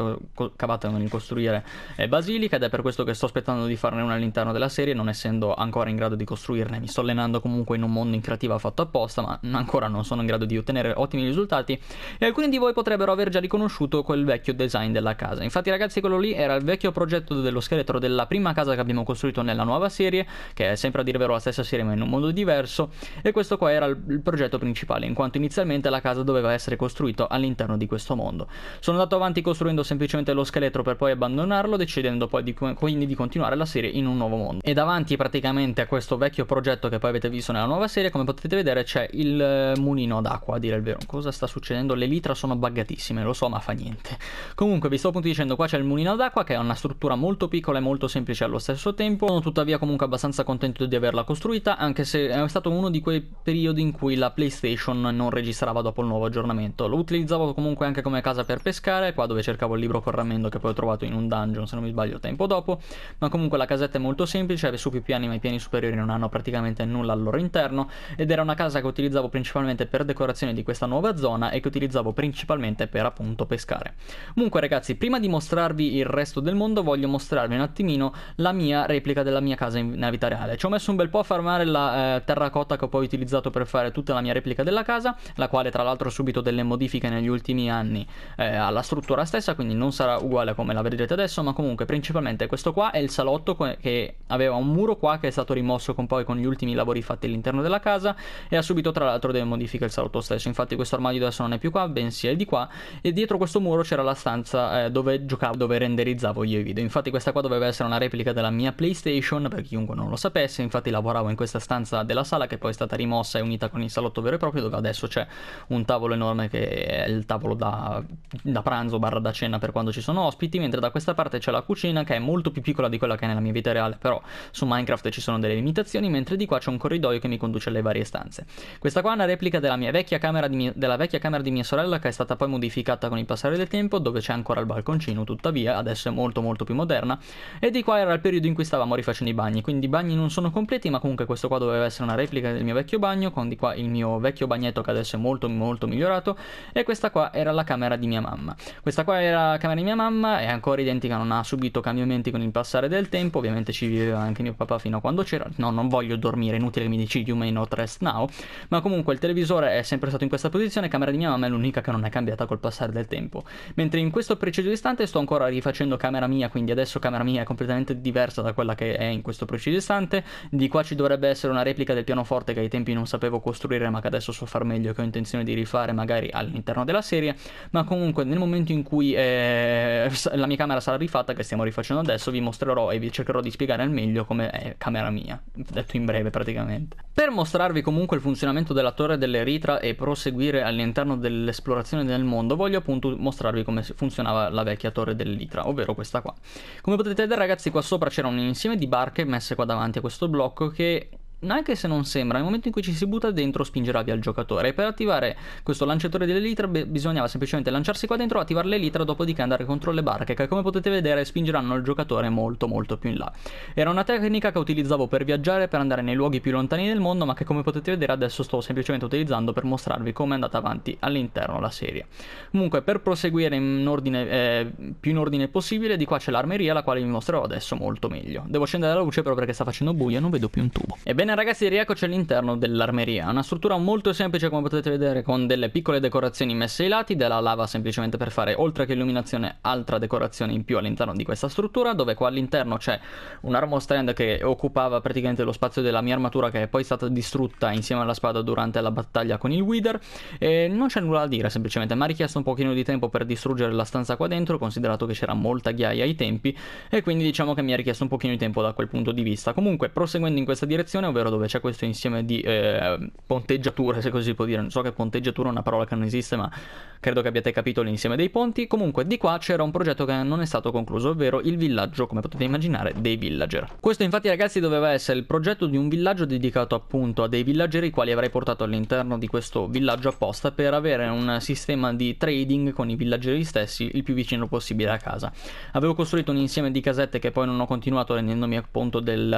cavata con l'incostruire eh, basilica ed è per questo che sto aspettando di farne una all'interno della serie, non essendo ancora in grado di costruirne. Mi sto allenando comunque in un mondo in creatività narrativa fatto apposta, ma ancora non sono in grado di ottenere ottimi risultati e alcuni di voi potrebbero aver già riconosciuto quel vecchio design della casa. Infatti ragazzi quello lì era il vecchio progetto dello scheletro della prima casa che abbiamo costruito nella nuova serie, che è sempre a dire vero la stessa serie ma in un modo diverso, e questo qua era il progetto principale, in quanto inizialmente la casa doveva essere costruita all'interno di questo mondo. Sono andato avanti costruendo semplicemente lo scheletro per poi abbandonarlo, decidendo poi di, quindi di continuare la serie in un nuovo mondo. E davanti praticamente a questo vecchio progetto che poi avete visto nella nuova serie, come potete vedere c'è il eh, mulino d'acqua a dire il vero. Cosa sta succedendo? Le litra sono buggatissime, lo so ma fa niente. Comunque vi sto appunto dicendo qua c'è il mulino d'acqua che è una struttura molto piccola e molto semplice allo stesso tempo. Sono tuttavia comunque abbastanza contento di averla costruita anche se è stato uno di quei periodi in cui la PlayStation non registrava dopo il nuovo aggiornamento. Lo utilizzavo comunque anche come casa per pescare, qua dove cercavo il libro col rammendo che poi ho trovato in un dungeon se non mi sbaglio tempo dopo, ma comunque la casetta è molto semplice, su più piani ma i piani superiori non hanno praticamente nulla al loro interno ed era una casa che utilizzavo principalmente per decorazione di questa nuova zona e che utilizzavo principalmente per appunto pescare. Comunque ragazzi, prima di mostrarvi il resto del mondo voglio mostrarvi un attimino la mia replica della mia casa in, nella vita reale. Ci ho messo un bel po' a farmare la eh, terracotta che ho poi utilizzato per fare tutta la mia replica della casa, la quale tra l'altro ha subito delle modifiche negli ultimi anni eh, alla struttura stessa, quindi non sarà uguale come la vedrete adesso, ma comunque principalmente questo qua è il salotto che aveva un muro qua che è stato rimosso con poi con gli ultimi lavori fatti all'interno della casa casa e ha subito tra l'altro delle modifiche al salotto stesso. Infatti questo armadio adesso non è più qua, bensì è di qua e dietro questo muro c'era la stanza eh, dove giocavo, dove renderizzavo io i video. Infatti questa qua doveva essere una replica della mia PlayStation per chiunque non lo sapesse, infatti lavoravo in questa stanza della sala che poi è stata rimossa e unita con il salotto vero e proprio dove adesso c'è un tavolo enorme che è il tavolo da, da pranzo barra da cena per quando ci sono ospiti, mentre da questa parte c'è la cucina che è molto più piccola di quella che è nella mia vita reale, però su Minecraft ci sono delle limitazioni, mentre di qua c'è un corridoio che mi conduce alle varie varie stanze. Questa qua è una replica della, vecchia camera di, mia, della vecchia camera di mia sorella che è stata poi modificata con il passare del tempo, dove c'è ancora il balconcino, tuttavia adesso è molto molto più moderna. E di qua era il periodo in cui stavamo rifacendo i bagni, quindi i bagni non sono completi, ma comunque questo qua doveva essere una replica del mio vecchio bagno, con di qua il mio vecchio bagnetto che adesso è molto molto migliorato, e questa qua era la camera di mia mamma. Questa qua era la camera di mia mamma, è ancora identica, non ha subito cambiamenti con il passare del tempo, ovviamente ci viveva anche mio papà fino a quando c'era. No, non voglio dormire, inutile che mi dici, you may not rest Quest Now, ma comunque il televisore è sempre stato in questa posizione, camera di mia mamma è l'unica che non è cambiata col passare del tempo. Mentre in questo preciso istante sto ancora rifacendo camera mia, quindi adesso camera mia è completamente diversa da quella che è in questo preciso istante, di qua ci dovrebbe essere una replica del pianoforte che ai tempi non sapevo costruire ma che adesso so far meglio, che ho intenzione di rifare magari all'interno della serie, ma comunque nel momento in cui eh, la mia camera sarà rifatta, che stiamo rifacendo adesso, vi mostrerò e vi cercherò di spiegare al meglio come è camera mia, detto in breve praticamente. Per mostrarvi mostrarvi comunque il funzionamento della torre dell'Eritra e proseguire all'interno dell'esplorazione del mondo, voglio appunto mostrarvi come funzionava la vecchia torre dell'Eritra, ovvero questa qua. Come potete vedere ragazzi qua sopra c'era un insieme di barche messe qua davanti a questo blocco che anche se non sembra, nel momento in cui ci si butta dentro spingerà via il giocatore. E per attivare questo lanciatore dell'elitra be- bisognava semplicemente lanciarsi qua dentro, attivare le l'elitra, dopodiché andare contro le barche che come potete vedere spingeranno il giocatore molto molto più in là. Era una tecnica che utilizzavo per viaggiare, per andare nei luoghi più lontani del mondo, ma che come potete vedere adesso sto semplicemente utilizzando per mostrarvi come è andata avanti all'interno la serie. Comunque per proseguire in ordine, eh, più in ordine possibile, di qua c'è l'armeria la quale vi mostrerò adesso molto meglio. Devo scendere la luce però perché sta facendo buio e non vedo più un tubo. Ebbene Bene ragazzi, rieccoci all'interno dell'armeria, una struttura molto semplice come potete vedere con delle piccole decorazioni messe ai lati, della lava semplicemente per fare oltre che illuminazione altra decorazione in più all'interno di questa struttura, dove qua all'interno c'è un armo stand che occupava praticamente lo spazio della mia armatura che è poi stata distrutta insieme alla spada durante la battaglia con il Wither, e non c'è nulla da dire semplicemente, mi ha richiesto un pochino di tempo per distruggere la stanza qua dentro, considerato che c'era molta ghiaia ai tempi, e quindi diciamo che mi ha richiesto un pochino di tempo da quel punto di vista. Comunque, proseguendo in questa direzione, ovvero ovvero dove c'è questo insieme di eh, ponteggiature, se così si può dire, non so che ponteggiatura è una parola che non esiste, ma credo che abbiate capito l'insieme dei ponti. Comunque di qua c'era un progetto che non è stato concluso, ovvero il villaggio, come potete immaginare, dei villager. Questo infatti ragazzi doveva essere il progetto di un villaggio dedicato appunto a dei villager i quali avrei portato all'interno di questo villaggio apposta per avere un sistema di trading con i villageri stessi il più vicino possibile a casa. Avevo costruito un insieme di casette che poi non ho continuato rendendomi appunto del,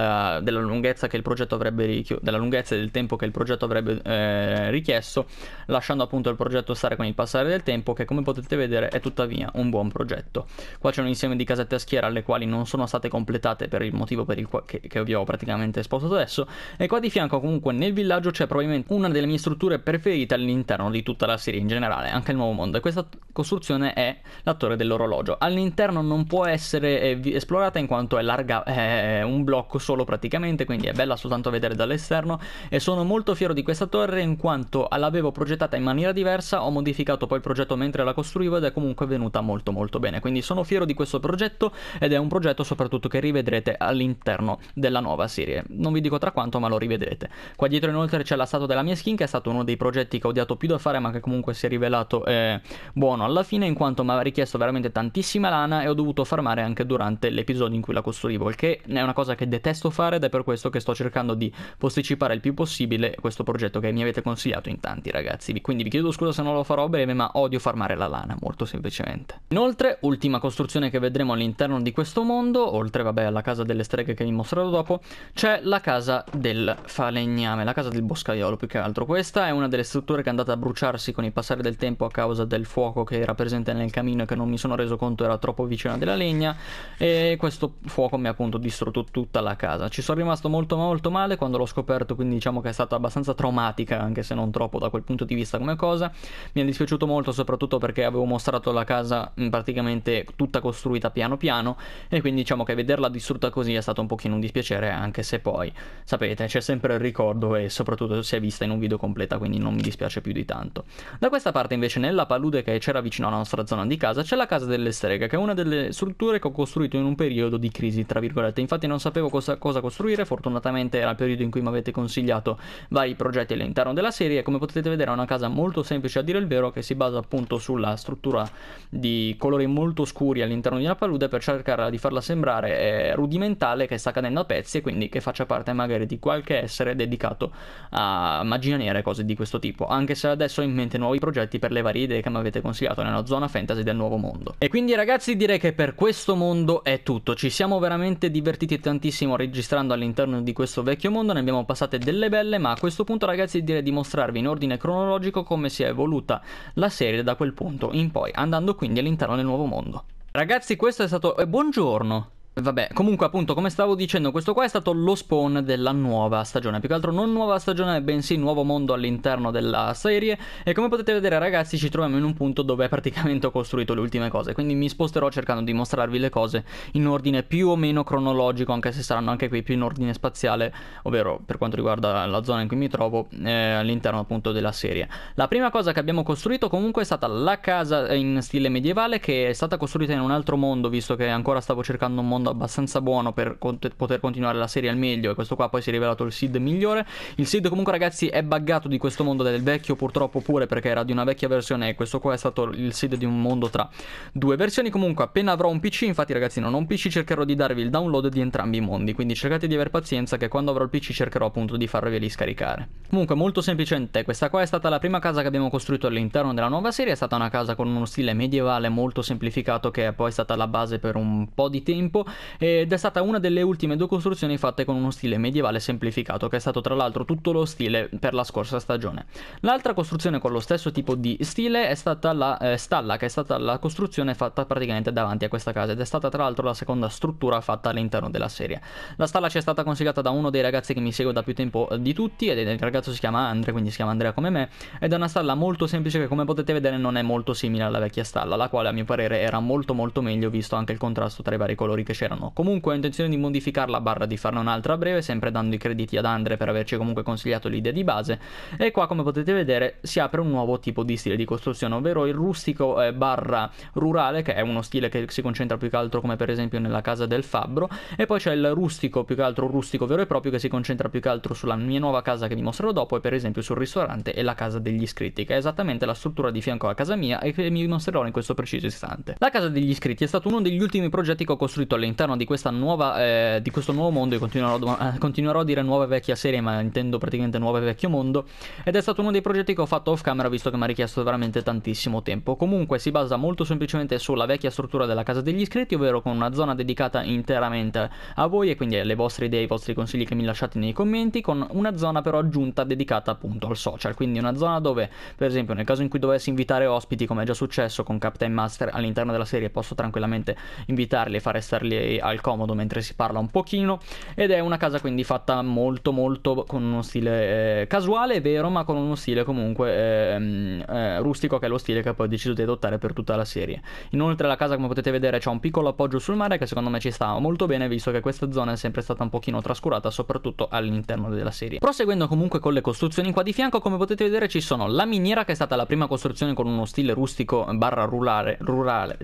della lunghezza che il progetto avrebbe richi- dalla lunghezza del tempo che il progetto avrebbe eh, richiesto, lasciando appunto il progetto stare con il passare del tempo che come potete vedere è tuttavia un buon progetto. Qua c'è un insieme di casette a schiera alle quali non sono state completate per il motivo per il quale che, che vi ho praticamente esposto adesso e qua di fianco comunque nel villaggio c'è probabilmente una delle mie strutture preferite all'interno di tutta la serie in generale, anche il nuovo mondo e questa costruzione è la torre dell'orologio. All'interno non può essere eh, esplorata in quanto è larga, è un blocco solo praticamente, quindi è bella soltanto vedere vedere dall'esterno e sono molto fiero di questa torre in quanto l'avevo progettata in maniera diversa, ho modificato poi il progetto mentre la costruivo ed è comunque venuta molto molto bene, quindi sono fiero di questo progetto ed è un progetto soprattutto che rivedrete all'interno della nuova serie, non vi dico tra quanto ma lo rivedrete. Qua dietro inoltre c'è la statua della mia skin che è stato uno dei progetti che ho odiato più da fare ma che comunque si è rivelato eh, buono alla fine in quanto mi ha richiesto veramente tantissima lana e ho dovuto farmare anche durante l'episodio in cui la costruivo, il che è una cosa che detesto fare ed è per questo che sto cercando di posticipare il più possibile questo progetto che mi avete consigliato in tanti ragazzi. Quindi vi chiedo scusa se non lo farò breve, ma odio farmare la lana, molto semplicemente. Inoltre, ultima costruzione che vedremo all'interno di questo mondo, oltre vabbè alla casa delle streghe che vi mostrerò dopo, c'è la casa del falegname, la casa del boscaiolo più che altro. Questa è una delle strutture che è andata a bruciarsi con il passare del tempo a causa del fuoco che era presente nel camino e che non mi sono reso conto era troppo vicina della legna e questo fuoco mi ha appunto distrutto tutta la casa. Ci sono rimasto molto molto male male quando l'ho scoperto, quindi diciamo che è stata abbastanza traumatica, anche se non troppo da quel punto di vista come cosa. Mi è dispiaciuto molto soprattutto perché avevo mostrato la casa mm, praticamente tutta costruita piano piano e quindi diciamo che vederla distrutta così è stato un pochino un dispiacere, anche se poi, sapete, c'è sempre il ricordo e soprattutto si è vista in un video completa, quindi non mi dispiace più di tanto. Da questa parte invece nella palude che c'era vicino alla nostra zona di casa c'è la casa delle streghe, che è una delle strutture che ho costruito in un periodo di crisi, tra virgolette. Infatti non sapevo cosa, cosa costruire, fortunatamente era più periodo in cui mi avete consigliato vari progetti all'interno della serie. Come potete vedere è una casa molto semplice a dire il vero che si basa appunto sulla struttura di colori molto scuri all'interno di una palude per cercare di farla sembrare eh, rudimentale che sta cadendo a pezzi e quindi che faccia parte magari di qualche essere dedicato a magia nera e cose di questo tipo. Anche se adesso ho in mente nuovi progetti per le varie idee che mi avete consigliato nella zona fantasy del nuovo mondo. E quindi ragazzi direi che per questo mondo è tutto. Ci siamo veramente divertiti tantissimo registrando all'interno di questo vecchio mondo ne abbiamo passate delle belle, ma a questo punto ragazzi direi di mostrarvi in ordine cronologico come si è evoluta la serie da quel punto in poi, andando quindi all'interno del nuovo mondo. Ragazzi questo è stato... Eh, buongiorno! Vabbè, comunque appunto come stavo dicendo questo qua è stato lo spawn della nuova stagione, più che altro non nuova stagione bensì nuovo mondo all'interno della serie e come potete vedere ragazzi ci troviamo in un punto dove praticamente ho costruito le ultime cose, quindi mi sposterò cercando di mostrarvi le cose in ordine più o meno cronologico anche se saranno anche qui più in ordine spaziale, ovvero per quanto riguarda la zona in cui mi trovo eh, all'interno appunto della serie. La prima cosa che abbiamo costruito comunque è stata la casa eh, in stile medievale che è stata costruita in un altro mondo visto che ancora stavo cercando un mondo secondo abbastanza buono per cont- poter continuare la serie al meglio e questo qua poi si è rivelato il seed migliore. Il seed comunque ragazzi è buggato di questo mondo del vecchio purtroppo pure perché era di una vecchia versione e questo qua è stato il seed di un mondo tra due versioni. Comunque appena avrò un PC, infatti ragazzi non ho un PC, cercherò di darvi il download di entrambi i mondi, quindi cercate di aver pazienza che quando avrò il PC cercherò appunto di farveli scaricare. Comunque molto semplicemente, questa qua è stata la prima casa che abbiamo costruito all'interno della nuova serie, è stata una casa con uno stile medievale molto semplificato che è poi stata la base per un po' di tempo, ed è stata una delle ultime due costruzioni fatte con uno stile medievale semplificato, che è stato tra l'altro tutto lo stile per la scorsa stagione. L'altra costruzione con lo stesso tipo di stile è stata la eh, stalla, che è stata la costruzione fatta praticamente davanti a questa casa ed è stata tra l'altro la seconda struttura fatta all'interno della serie. La stalla ci è stata consigliata da uno dei ragazzi che mi segue da più tempo eh, di tutti ed il ragazzo si chiama Andre, quindi si chiama Andrea come me, ed è una stalla molto semplice che come potete vedere non è molto simile alla vecchia stalla, la quale a mio parere era molto molto meglio visto anche il contrasto tra i vari colori che c'è c'erano. Comunque ho intenzione di modificare la barra di farne un'altra a breve, sempre dando i crediti ad Andre per averci comunque consigliato l'idea di base. E qua, come potete vedere, si apre un nuovo tipo di stile di costruzione, ovvero il rustico eh, barra rurale, che è uno stile che si concentra più che altro come per esempio nella casa del fabbro, e poi c'è il rustico, più che altro rustico vero e proprio, che si concentra più che altro sulla mia nuova casa che vi mostrerò dopo, e per esempio sul ristorante e la casa degli iscritti, che è esattamente la struttura di fianco a casa mia e che vi mostrerò in questo preciso istante. La casa degli iscritti è stato uno degli ultimi progetti che ho costruito all'interno all'interno di, nuova, eh, di questo nuovo mondo, e continuerò, eh, continuerò, a dire nuova e vecchia serie, ma intendo praticamente nuovo e vecchio mondo, ed è stato uno dei progetti che ho fatto off camera visto che mi ha richiesto veramente tantissimo tempo. Comunque si basa molto semplicemente sulla vecchia struttura della casa degli iscritti, ovvero con una zona dedicata interamente a voi e quindi alle vostre idee, ai vostri consigli che mi lasciate nei commenti, con una zona però aggiunta dedicata appunto al social, quindi una zona dove per esempio nel caso in cui dovessi invitare ospiti come è già successo con Captain Master all'interno della serie posso tranquillamente invitarli e fare starli al comodo mentre si parla un pochino ed è una casa quindi fatta molto molto con uno stile eh, casuale, vero, ma con uno stile comunque eh, eh, rustico che è lo stile che poi ho deciso di adottare per tutta la serie. Inoltre la casa come potete vedere c'è un piccolo appoggio sul mare che secondo me ci sta molto bene visto che questa zona è sempre stata un pochino trascurata soprattutto all'interno della serie. Proseguendo comunque con le costruzioni qua di fianco come potete vedere ci sono la miniera che è stata la prima costruzione con uno stile rustico barra rurale, rurale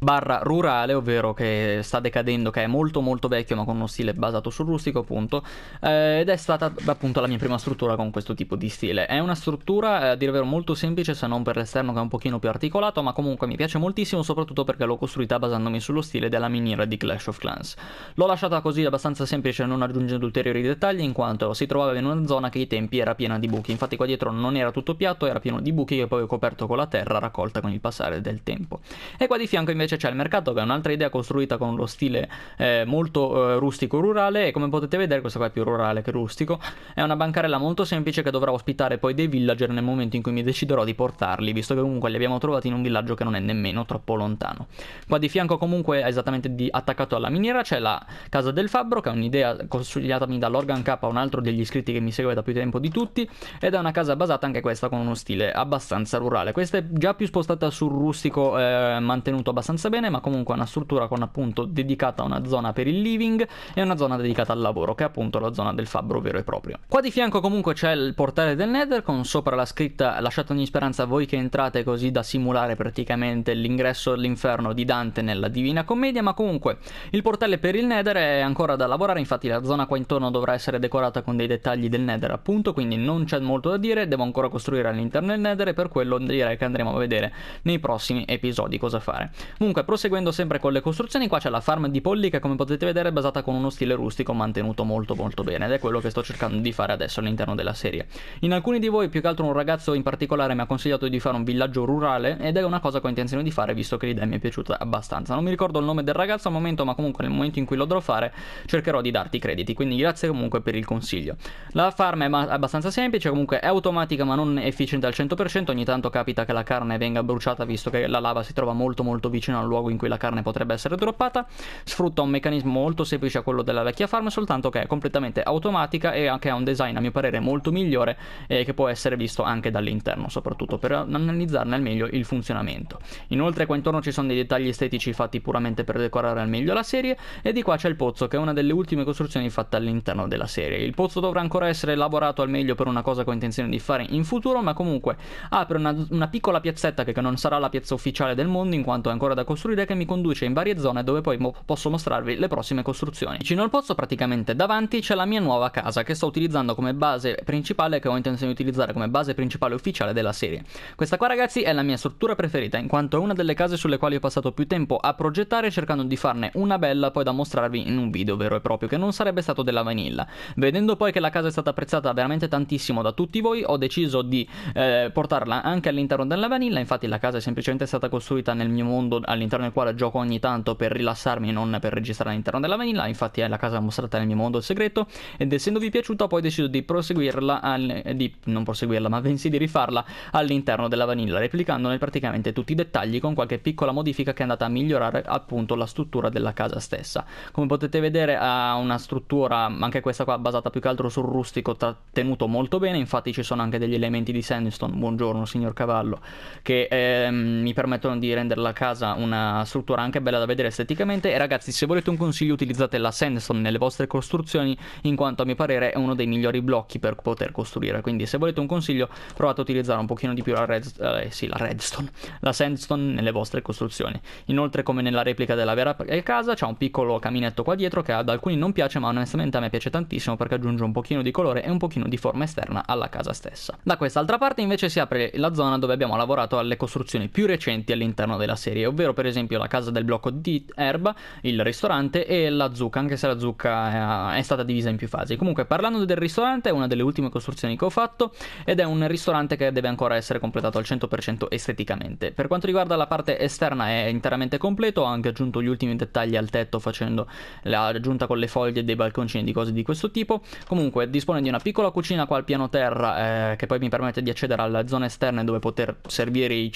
barra rurale, ovvero che sta decadendo, che è molto molto vecchio ma con uno stile basato sul rustico appunto, eh, ed è stata appunto la mia prima struttura con questo tipo di stile. È una struttura eh, a dire vero molto semplice se non per l'esterno che è un pochino più articolato, ma comunque mi piace moltissimo soprattutto perché l'ho costruita basandomi sullo stile della miniera di Clash of Clans. L'ho lasciata così abbastanza semplice non aggiungendo ulteriori dettagli in quanto si trovava in una zona che ai tempi era piena di buchi, infatti qua dietro non era tutto piatto, era pieno di buchi che poi ho coperto con la terra raccolta con il passare del tempo. E qua di fianco fianco invece c'è il mercato che è un'altra idea costruita con lo stile eh, molto eh, rustico rurale e come potete vedere questa qua è più rurale che rustico, è una bancarella molto semplice che dovrà ospitare poi dei villager nel momento in cui mi deciderò di portarli, visto che comunque li abbiamo trovati in un villaggio che non è nemmeno troppo lontano. Qua di fianco comunque esattamente di, attaccato alla miniera c'è la casa del fabbro che è un'idea consigliatami dall'organ K, un altro degli iscritti che mi segue da più tempo di tutti ed è una casa basata anche questa con uno stile abbastanza rurale. Questa è già più spostata sul rustico eh, mantenuto tenuto abbastanza bene, ma comunque è una struttura con appunto dedicata a una zona per il living e una zona dedicata al lavoro, che è appunto la zona del fabbro vero e proprio. Qua di fianco comunque c'è il portale del Nether con sopra la scritta lasciate ogni speranza a voi che entrate così da simulare praticamente l'ingresso all'inferno di Dante nella Divina Commedia, ma comunque il portale per il Nether è ancora da lavorare, infatti la zona qua intorno dovrà essere decorata con dei dettagli del Nether appunto, quindi non c'è molto da dire, devo ancora costruire all'interno del Nether e per quello direi che andremo a vedere nei prossimi episodi cosa fare. Comunque, proseguendo sempre con le costruzioni, qua c'è la farm di polli che come potete vedere è basata con uno stile rustico mantenuto molto molto bene ed è quello che sto cercando di fare adesso all'interno della serie. In alcuni di voi, più che altro un ragazzo in particolare mi ha consigliato di fare un villaggio rurale ed è una cosa che ho intenzione di fare visto che l'idea mi è piaciuta abbastanza. Non mi ricordo il nome del ragazzo al momento, ma comunque nel momento in cui lo dovrò fare cercherò di darti i crediti, quindi grazie comunque per il consiglio. La farm è abbastanza semplice, comunque è automatica ma non efficiente al 100%, ogni tanto capita che la carne venga bruciata visto che la lava si trova molto molto molto vicino al luogo in cui la carne potrebbe essere droppata, sfrutta un meccanismo molto semplice a quello della vecchia farm, soltanto che è completamente automatica e anche ha un design a mio parere molto migliore eh, che può essere visto anche dall'interno, soprattutto per analizzarne al meglio il funzionamento. Inoltre qua intorno ci sono dei dettagli estetici fatti puramente per decorare al meglio la serie e di qua c'è il pozzo che è una delle ultime costruzioni fatte all'interno della serie. Il pozzo dovrà ancora essere elaborato al meglio per una cosa che ho intenzione di fare in futuro, ma comunque apre ah, una, una piccola piazzetta che non sarà la piazza ufficiale del mondo in quanto è ancora da costruire che mi conduce in varie zone dove poi mo posso mostrarvi le prossime costruzioni. Vicino al pozzo praticamente davanti c'è la mia nuova casa che sto utilizzando come base principale che ho intenzione di utilizzare come base principale ufficiale della serie. Questa qua ragazzi è la mia struttura preferita in quanto è una delle case sulle quali ho passato più tempo a progettare cercando di farne una bella poi da mostrarvi in un video vero e proprio che non sarebbe stato della vanilla. Vedendo poi che la casa è stata apprezzata veramente tantissimo da tutti voi ho deciso di eh, portarla anche all'interno della vanilla infatti la casa è semplicemente stata costruita nel mio mondo all'interno del quale gioco ogni tanto per rilassarmi e non per registrare all'interno della vanilla, infatti è la casa mostrata nel mio mondo segreto ed essendovi piaciuta poi ho deciso di proseguirla, al, eh, di non proseguirla ma bensì di rifarla all'interno della vanilla, replicandone praticamente tutti i dettagli con qualche piccola modifica che è andata a migliorare appunto la struttura della casa stessa. Come potete vedere ha una struttura, anche questa qua, basata più che altro sul rustico, tenuto molto bene, infatti ci sono anche degli elementi di sandstone, buongiorno signor cavallo, che eh, mi permettono di rendere la casa casa una struttura anche bella da vedere esteticamente e ragazzi se volete un consiglio utilizzate la sandstone nelle vostre costruzioni in quanto a mio parere è uno dei migliori blocchi per poter costruire quindi se volete un consiglio provate a utilizzare un pochino di più la, red, eh, sì, la redstone la sandstone nelle vostre costruzioni inoltre come nella replica della vera eh, casa c'è un piccolo caminetto qua dietro che ad alcuni non piace ma onestamente a me piace tantissimo perché aggiunge un pochino di colore e un pochino di forma esterna alla casa stessa da quest'altra parte invece si apre la zona dove abbiamo lavorato alle costruzioni più recenti all'interno della serie serie, ovvero per esempio la casa del blocco di erba, il ristorante e la zucca, anche se la zucca eh, è stata divisa in più fasi. Comunque parlando del ristorante è una delle ultime costruzioni che ho fatto ed è un ristorante che deve ancora essere completato al 100% esteticamente. Per quanto riguarda la parte esterna è interamente completo, ho anche aggiunto gli ultimi dettagli al tetto facendo l'aggiunta con le foglie dei balconcini di cose di questo tipo. Comunque dispone di una piccola cucina qua al piano terra eh, che poi mi permette di accedere alla zona esterna dove poter servire il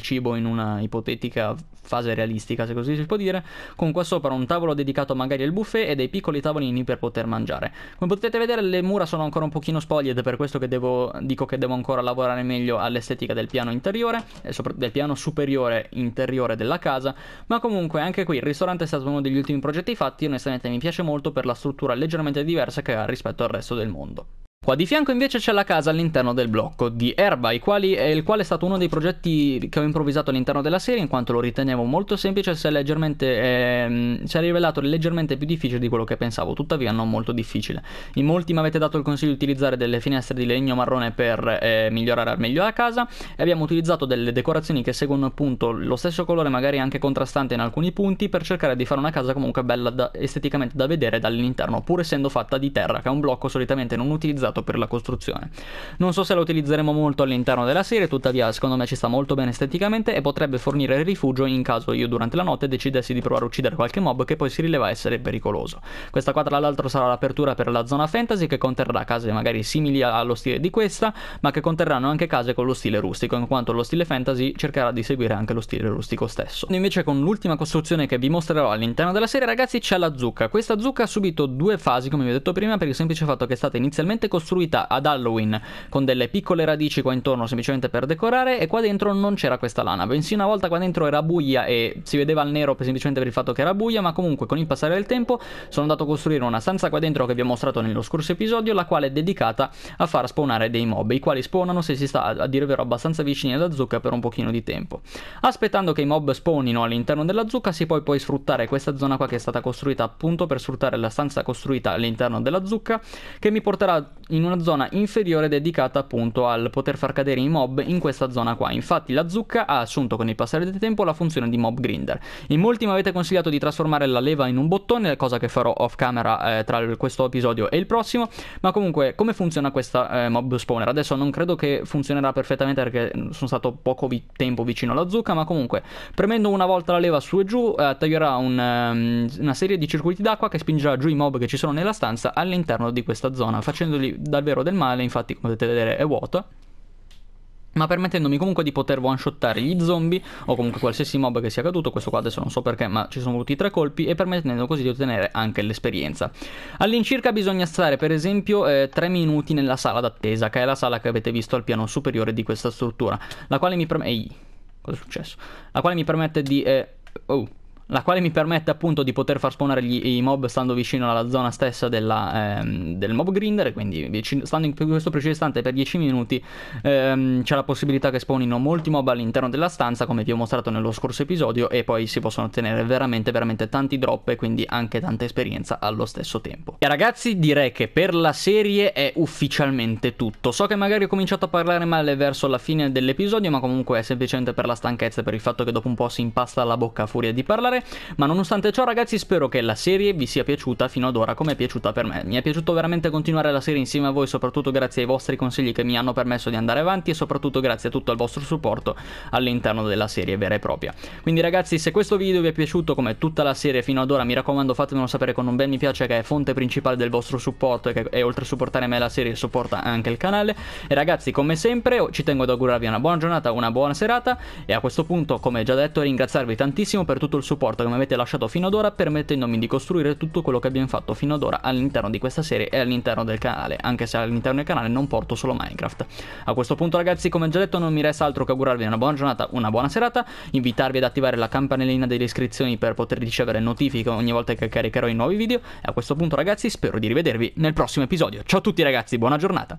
cibo in una ipotetica classica fase realistica, se così si può dire, con qua sopra un tavolo dedicato magari al buffet e dei piccoli tavolini per poter mangiare. Come potete vedere le mura sono ancora un pochino spoglie ed è per questo che devo, dico che devo ancora lavorare meglio all'estetica del piano interiore, eh, del piano superiore interiore della casa, ma comunque anche qui il ristorante è stato uno degli ultimi progetti fatti, onestamente mi piace molto per la struttura leggermente diversa che ha rispetto al resto del mondo. Qua di fianco invece c'è la casa all'interno del blocco di Erba, il quale è stato uno dei progetti che ho improvvisato all'interno della serie in quanto lo ritenevo molto semplice e si è, ehm, si è rivelato leggermente più difficile di quello che pensavo, tuttavia non molto difficile. In molti mi avete dato il consiglio di utilizzare delle finestre di legno marrone per eh, migliorare al meglio la casa e abbiamo utilizzato delle decorazioni che seguono appunto lo stesso colore magari anche contrastante in alcuni punti per cercare di fare una casa comunque bella da, esteticamente da vedere dall'interno pur essendo fatta di terra che è un blocco solitamente non utilizzato usato per la costruzione. Non so se la utilizzeremo molto all'interno della serie, tuttavia secondo me ci sta molto bene esteticamente e potrebbe fornire rifugio in caso io durante la notte decidessi di provare a uccidere qualche mob che poi si rileva essere pericoloso. Questa qua tra l'altro sarà l'apertura per la zona fantasy che conterrà case magari simili allo stile di questa, ma che conterranno anche case con lo stile rustico, in quanto lo stile fantasy cercherà di seguire anche lo stile rustico stesso. Invece con l'ultima costruzione che vi mostrerò all'interno della serie ragazzi c'è la zucca. Questa zucca ha subito due fasi come vi ho detto prima per il semplice fatto che è stata inizialmente costruita costruita ad Halloween con delle piccole radici qua intorno semplicemente per decorare e qua dentro non c'era questa lana, bensì una volta qua dentro era buia e si vedeva il nero semplicemente per il fatto che era buia, ma comunque con il passare del tempo sono andato a costruire una stanza qua dentro che vi ho mostrato nello scorso episodio, la quale è dedicata a far spawnare dei mob, i quali spawnano se si sta a dire vero abbastanza vicini alla zucca per un pochino di tempo. Aspettando che i mob spawnino all'interno della zucca si può poi sfruttare questa zona qua che è stata costruita appunto per sfruttare la stanza costruita all'interno della zucca che mi porterà in una zona inferiore dedicata appunto al poter far cadere i mob in questa zona qua. Infatti la zucca ha assunto con il passare del tempo la funzione di mob grinder. In molti mi avete consigliato di trasformare la leva in un bottone, cosa che farò off camera eh, tra questo episodio e il prossimo, ma comunque come funziona questa eh, mob spawner? Adesso non credo che funzionerà perfettamente perché mm, sono stato poco vi tempo vicino alla zucca, ma comunque premendo una volta la leva su e giù eh, taglierà un, um, una serie di circuiti d'acqua che spingerà giù i mob che ci sono nella stanza all'interno di questa zona, facendoli davvero del male, infatti come potete vedere è vuota ma permettendomi comunque di poter one-shottare gli zombie o comunque qualsiasi mob che sia caduto, questo qua adesso non so perché ma ci sono voluti tre colpi e permettendo così di ottenere anche l'esperienza. All'incirca bisogna stare per esempio eh, 3 minuti nella sala d'attesa che è la sala che avete visto al piano superiore di questa struttura, la quale mi permette... Ehi, cosa è successo? La quale mi permette di... Eh... Oh, la quale mi permette appunto di poter far spawnare gli, i mob stando vicino alla zona stessa della, ehm, del mob grinder, quindi vicino, stando in questo preciso istante per 10 minuti ehm, c'è la possibilità che spawnino molti mob all'interno della stanza come vi ho mostrato nello scorso episodio e poi si possono ottenere veramente veramente tanti drop e quindi anche tanta esperienza allo stesso tempo. E ragazzi direi che per la serie è ufficialmente tutto, so che magari ho cominciato a parlare male verso la fine dell'episodio ma comunque è semplicemente per la stanchezza e per il fatto che dopo un po' si impasta la bocca a furia di parlare fare, ma nonostante ciò ragazzi spero che la serie vi sia piaciuta fino ad ora come è piaciuta per me. Mi è piaciuto veramente continuare la serie insieme a voi, soprattutto grazie ai vostri consigli che mi hanno permesso di andare avanti e soprattutto grazie a tutto il vostro supporto all'interno della serie vera e propria. Quindi ragazzi se questo video vi è piaciuto come tutta la serie fino ad ora mi raccomando fatemelo sapere con un bel mi piace che è fonte principale del vostro supporto e che e oltre a supportare me la serie supporta anche il canale. E ragazzi come sempre oh, ci tengo ad augurarvi una buona giornata, una buona serata e a questo punto come già detto ringraziarvi tantissimo per tutto il supporto supporto che mi avete lasciato fino ad ora permettendomi di costruire tutto quello che abbiamo fatto fino ad ora all'interno di questa serie e all'interno del canale, anche se all'interno del canale non porto solo Minecraft. A questo punto ragazzi come già detto non mi resta altro che augurarvi una buona giornata, una buona serata, invitarvi ad attivare la campanellina delle iscrizioni per poter ricevere notifiche ogni volta che caricherò i nuovi video e a questo punto ragazzi spero di rivedervi nel prossimo episodio. Ciao a tutti ragazzi, buona giornata!